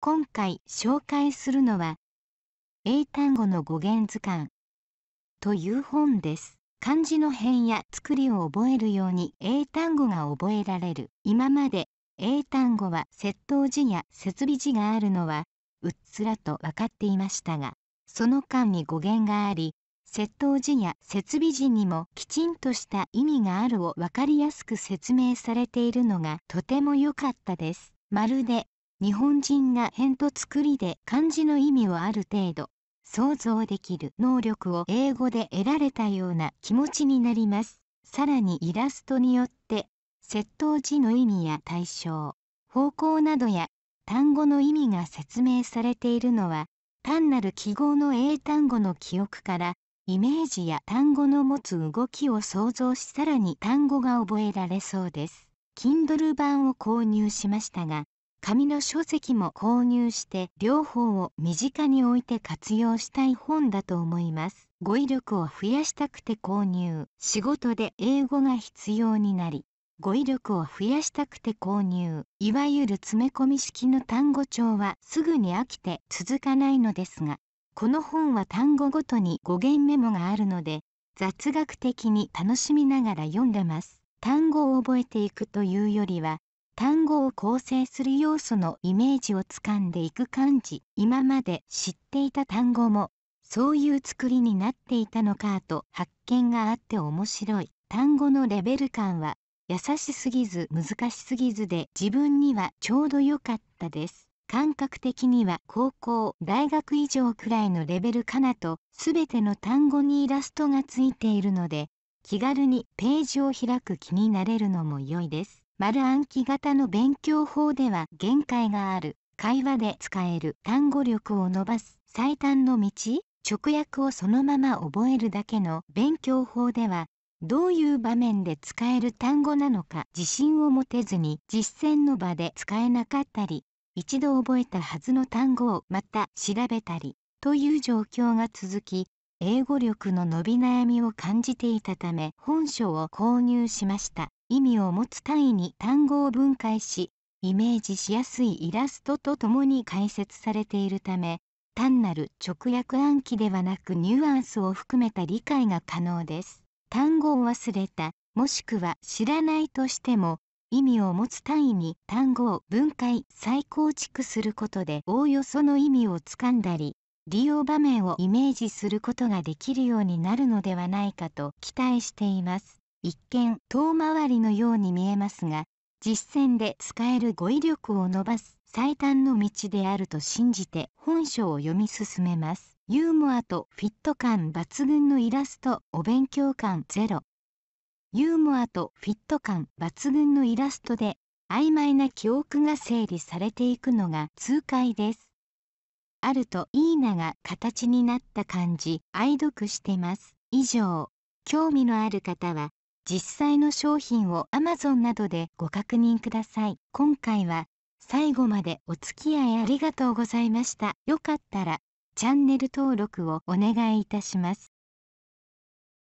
今回紹介するのは英単語の語源図鑑という本です。漢字の変や作りを覚えるように英単語が覚えられる。今まで英単語は窃盗字や設備字があるのはうっすらと分かっていましたが、その間に語源があり、窃盗字や設備字にもきちんとした意味があるを分かりやすく説明されているのがとても良かったです。まるで日本人が辺と作りで漢字の意味をある程度想像できる能力を英語で得られたような気持ちになります。さらにイラストによって窃盗時の意味や対象方向などや単語の意味が説明されているのは単なる記号の英単語の記憶からイメージや単語の持つ動きを想像しさらに単語が覚えられそうです。Kindle 版を購入しましたが紙の書籍も購入して両方を身近に置いて活用したい本だと思います。語彙力を増やしたくて購入仕事で英語が必要になり語彙力を増やしたくて購入いわゆる詰め込み式の単語帳はすぐに飽きて続かないのですがこの本は単語ごとに語源メモがあるので雑学的に楽しみながら読んでます単語を覚えていくというよりは単語を構成する要素のイメージをつかんでいく感じ今まで知っていた単語もそういう作りになっていたのかと発見があって面白い単語のレベル感は優しすぎず難しすぎずで自分にはちょうど良かったです感覚的には高校大学以上くらいのレベルかなと全ての単語にイラストがついているので気軽にページを開く気になれるのも良いです丸暗記型の勉強法では限界がある会話で使える単語力を伸ばす最短の道直訳をそのまま覚えるだけの勉強法ではどういう場面で使える単語なのか自信を持てずに実践の場で使えなかったり一度覚えたはずの単語をまた調べたりという状況が続き英語力の伸び悩みを感じていたため本書を購入しました意味を持つ単位に単語を分解しイメージしやすいイラストとともに解説されているため単なる直訳暗記ではなくニュアンスを含めた理解が可能です単語を忘れたもしくは知らないとしても意味を持つ単位に単語を分解再構築することでおおよその意味をつかんだり利用場面をイメージすることができるようになるのではないかと期待しています一見遠回りのように見えますが実践で使える語彙力を伸ばす最短の道であると信じて本書を読み進めますユーモアとフィット感抜群のイラストお勉強感ゼロユーモアとフィット感抜群のイラストで曖昧な記憶が整理されていくのが痛快ですあるといいなが形になった感じ、愛読してます以上興味のある方は実際の商品を Amazon などでご確認ください今回は最後までお付き合いありがとうございましたよかったらチャンネル登録をお願いいたします